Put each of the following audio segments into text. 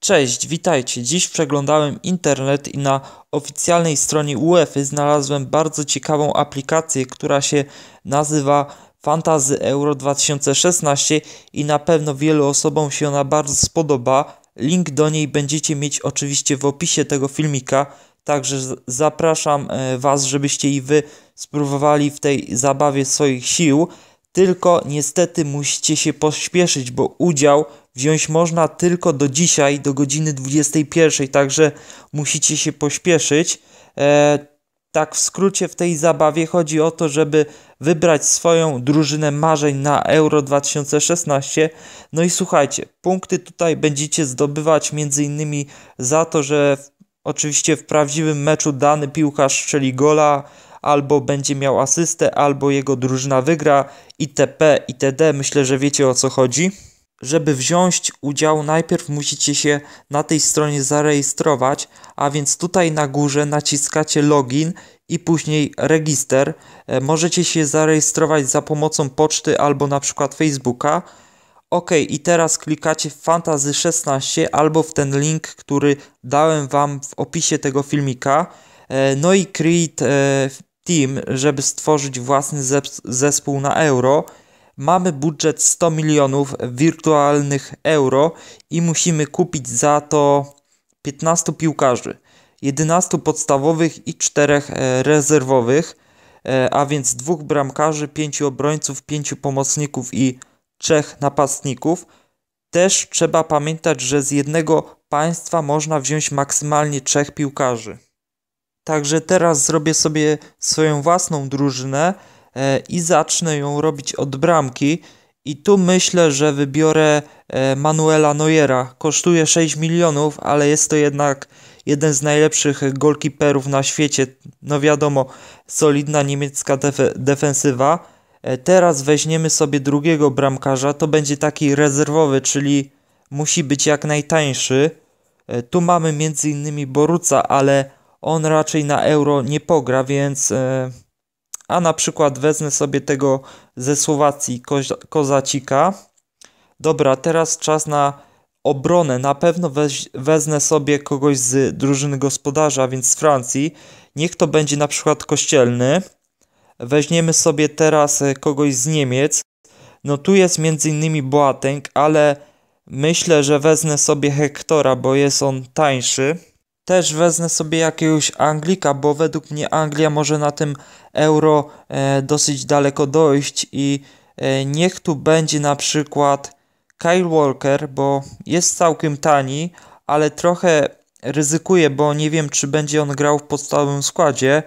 Cześć, witajcie. Dziś przeglądałem internet i na oficjalnej stronie UEFA znalazłem bardzo ciekawą aplikację, która się nazywa Fantazy Euro 2016 i na pewno wielu osobom się ona bardzo spodoba. Link do niej będziecie mieć oczywiście w opisie tego filmika, także zapraszam e, Was, żebyście i Wy spróbowali w tej zabawie swoich sił. Tylko niestety musicie się pośpieszyć, bo udział wziąć można tylko do dzisiaj, do godziny 21, także musicie się pośpieszyć. E, tak w skrócie w tej zabawie chodzi o to, żeby wybrać swoją drużynę marzeń na Euro 2016. No i słuchajcie, punkty tutaj będziecie zdobywać m.in. za to, że oczywiście w prawdziwym meczu dany piłkarz strzeli gola, albo będzie miał asystę, albo jego drużyna wygra, itp., itd. Myślę, że wiecie o co chodzi. Żeby wziąć udział, najpierw musicie się na tej stronie zarejestrować, a więc tutaj na górze naciskacie login i później register. E, możecie się zarejestrować za pomocą poczty albo na przykład Facebooka. OK, i teraz klikacie w Fantasy 16 albo w ten link, który dałem Wam w opisie tego filmika. E, no i create e, team, żeby stworzyć własny zespół na euro. Mamy budżet 100 milionów wirtualnych euro i musimy kupić za to 15 piłkarzy, 11 podstawowych i 4 e, rezerwowych, e, a więc dwóch bramkarzy, 5 obrońców, 5 pomocników i 3 napastników. Też trzeba pamiętać, że z jednego państwa można wziąć maksymalnie 3 piłkarzy. Także teraz zrobię sobie swoją własną drużynę E, i zacznę ją robić od bramki. I tu myślę, że wybiorę e, Manuela Neuera. Kosztuje 6 milionów, ale jest to jednak jeden z najlepszych golkiperów na świecie. No wiadomo, solidna niemiecka def defensywa. E, teraz weźmiemy sobie drugiego bramkarza. To będzie taki rezerwowy, czyli musi być jak najtańszy. Tu mamy m.in. Boruca, ale on raczej na euro nie pogra, więc a na przykład wezmę sobie tego ze Słowacji ko Kozacika. Dobra, teraz czas na obronę. Na pewno weź, wezmę sobie kogoś z drużyny gospodarza, więc z Francji. Niech to będzie na przykład kościelny. Weźmiemy sobie teraz e, kogoś z Niemiec. No tu jest między innymi Boateng, ale myślę, że wezmę sobie Hektora, bo jest on tańszy. Też wezmę sobie jakiegoś Anglika, bo według mnie Anglia może na tym euro e, dosyć daleko dojść i e, niech tu będzie na przykład Kyle Walker, bo jest całkiem tani, ale trochę ryzykuje, bo nie wiem czy będzie on grał w podstawowym składzie.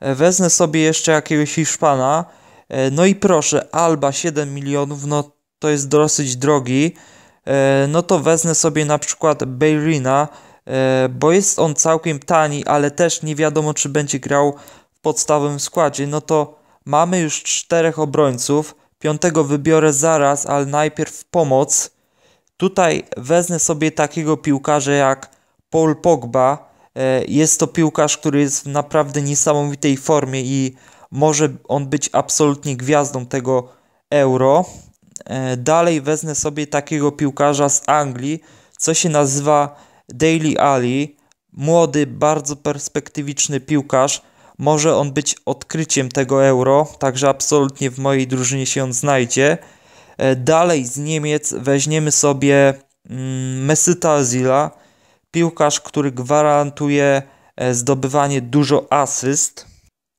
E, wezmę sobie jeszcze jakiegoś Hiszpana. E, no i proszę, Alba 7 milionów, no to jest dosyć drogi. E, no to wezmę sobie na przykład Beirina, E, bo jest on całkiem tani, ale też nie wiadomo, czy będzie grał w podstawowym składzie, no to mamy już czterech obrońców. Piątego wybiorę zaraz, ale najpierw pomoc. Tutaj wezmę sobie takiego piłkarza jak Paul Pogba. E, jest to piłkarz, który jest w naprawdę niesamowitej formie i może on być absolutnie gwiazdą tego euro. E, dalej wezmę sobie takiego piłkarza z Anglii, co się nazywa Daily Ali, młody, bardzo perspektywiczny piłkarz, może on być odkryciem tego euro, także absolutnie w mojej drużynie się on znajdzie. E, dalej z Niemiec weźmiemy sobie mm, Mesyta Azila, piłkarz, który gwarantuje e, zdobywanie dużo asyst.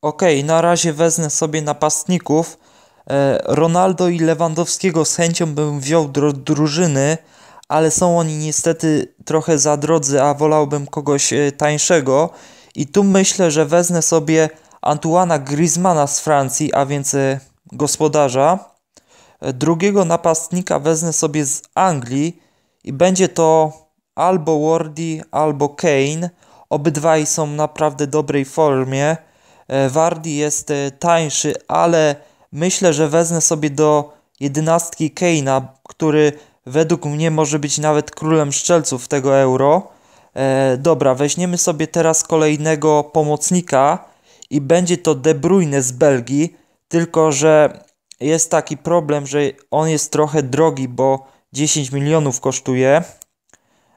Ok, na razie wezmę sobie napastników. E, Ronaldo i Lewandowskiego z chęcią bym wziął do drużyny, ale są oni niestety trochę za drodzy, a wolałbym kogoś e, tańszego. I tu myślę, że wezmę sobie Antuana Griezmana z Francji, a więc e, gospodarza. E, drugiego napastnika wezmę sobie z Anglii i będzie to albo Wardy, albo Kane. Obydwaj są naprawdę dobrej formie. Wardy jest tańszy, ale myślę, że wezmę sobie do jedenastki Kane'a, który według mnie może być nawet królem szczelców tego euro. E, dobra, weźmiemy sobie teraz kolejnego pomocnika i będzie to De Bruyne z Belgii, tylko że jest taki problem, że on jest trochę drogi, bo 10 milionów kosztuje.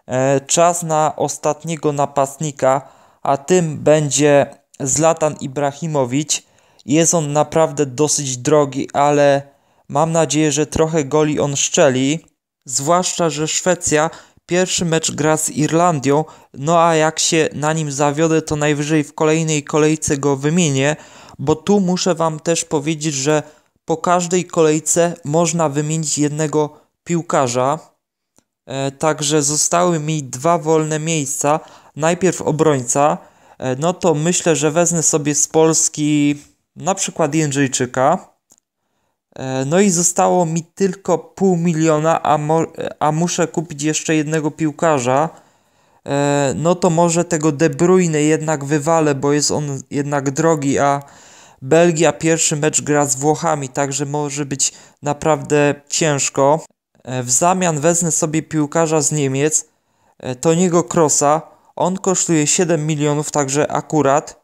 E, czas na ostatniego napastnika, a tym będzie Zlatan Ibrahimowicz. Jest on naprawdę dosyć drogi, ale mam nadzieję, że trochę goli on szczeli zwłaszcza, że Szwecja pierwszy mecz gra z Irlandią, no a jak się na nim zawiodę, to najwyżej w kolejnej kolejce go wymienię, bo tu muszę Wam też powiedzieć, że po każdej kolejce można wymienić jednego piłkarza. E, także zostały mi dwa wolne miejsca. Najpierw obrońca. E, no to myślę, że wezmę sobie z Polski na przykład Jędrzejczyka. E, no i zostało mi tylko pół miliona, a, a muszę kupić jeszcze jednego piłkarza. E, no to może tego De Bruyne jednak wywalę, bo jest on jednak drogi, a Belgia pierwszy mecz gra z Włochami, także może być naprawdę ciężko. E, w zamian wezmę sobie piłkarza z Niemiec, Toniego Krosa. On kosztuje 7 milionów, także akurat.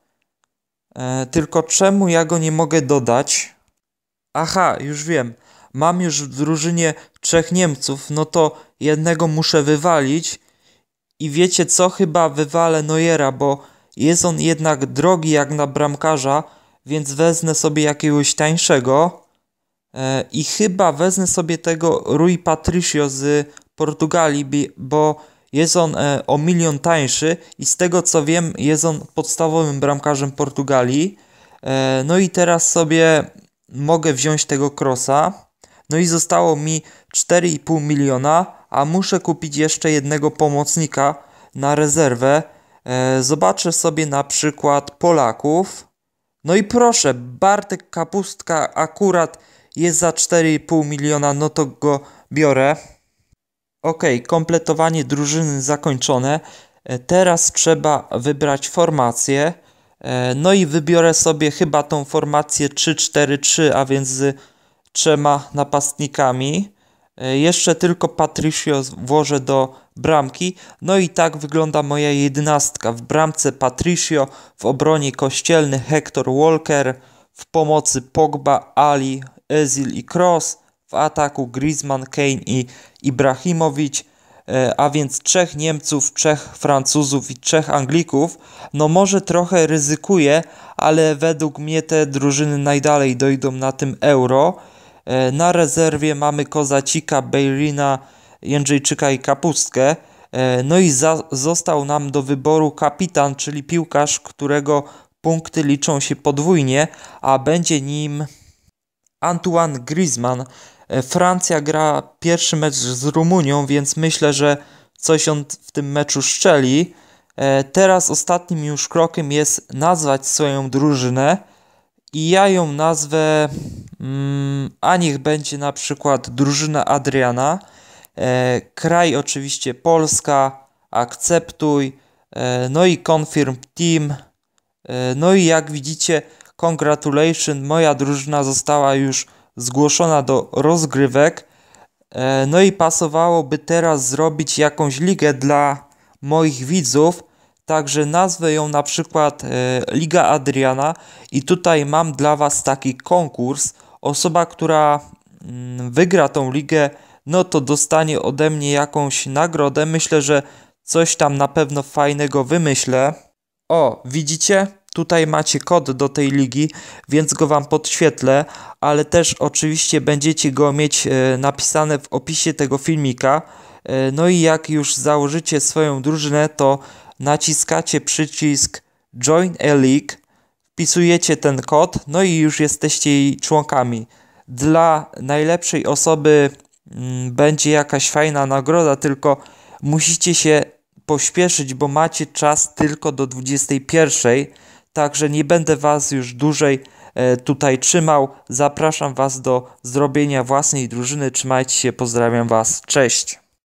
Tylko czemu ja go nie mogę dodać? Aha, już wiem. Mam już w drużynie trzech Niemców, no to jednego muszę wywalić. I wiecie co, chyba wywalę Nojera, bo jest on jednak drogi jak na bramkarza, więc wezmę sobie jakiegoś tańszego. E, I chyba wezmę sobie tego Rui Patricio z Portugalii, bo jest on e, o milion tańszy i z tego co wiem, jest on podstawowym bramkarzem Portugalii. E, no i teraz sobie mogę wziąć tego krosa. No i zostało mi 4,5 miliona, a muszę kupić jeszcze jednego pomocnika na rezerwę. E, zobaczę sobie na przykład Polaków. No i proszę, Bartek Kapustka akurat jest za 4,5 miliona, no to go biorę. Ok, kompletowanie drużyny zakończone. E, teraz trzeba wybrać formację. E, no i wybiorę sobie chyba tą formację 3-4-3, a więc z trzema napastnikami. E, jeszcze tylko Patricio włożę do bramki. No i tak wygląda moja jednostka. W bramce Patricio, w obronie kościelny Hector Walker, w pomocy Pogba, Ali, Ezil i Cross, w ataku Griezmann, Kane i Ibrahimowicz E, a więc trzech Niemców, trzech Francuzów i trzech Anglików, no może trochę ryzykuje, ale według mnie te drużyny najdalej dojdą na tym euro. E, na rezerwie mamy Kozacika, Bejrina, Jędrzejczyka i Kapustkę. E, no i za, został nam do wyboru kapitan, czyli piłkarz, którego punkty liczą się podwójnie, a będzie nim Antoine Griezmann. E, Francja gra pierwszy mecz z Rumunią, więc myślę, że coś on w tym meczu szczeli. E, teraz ostatnim już krokiem jest nazwać swoją drużynę i ja ją nazwę, mm, a niech będzie na przykład drużyna Adriana. E, kraj oczywiście Polska, akceptuj, no i confirm team. No i jak widzicie, congratulations, moja drużyna została już zgłoszona do rozgrywek. E, no i pasowałoby teraz zrobić jakąś ligę dla moich widzów, także nazwę ją na przykład e, Liga Adriana i tutaj mam dla Was taki konkurs. Osoba, która mm, wygra tą ligę, no to dostanie ode mnie jakąś nagrodę. Myślę, że coś tam na pewno fajnego wymyślę. O, widzicie? Tutaj macie kod do tej ligi, więc go Wam podświetlę, ale też oczywiście będziecie go mieć e, napisane w opisie tego filmika. E, no i jak już założycie swoją drużynę, to naciskacie przycisk Join a League, wpisujecie ten kod, no i już jesteście jej członkami. Dla najlepszej osoby mm, będzie jakaś fajna nagroda, tylko musicie się pośpieszyć, bo macie czas tylko do 21. Także nie będę Was już dłużej e, tutaj trzymał. Zapraszam Was do zrobienia własnej drużyny. Trzymajcie się, pozdrawiam Was. Cześć.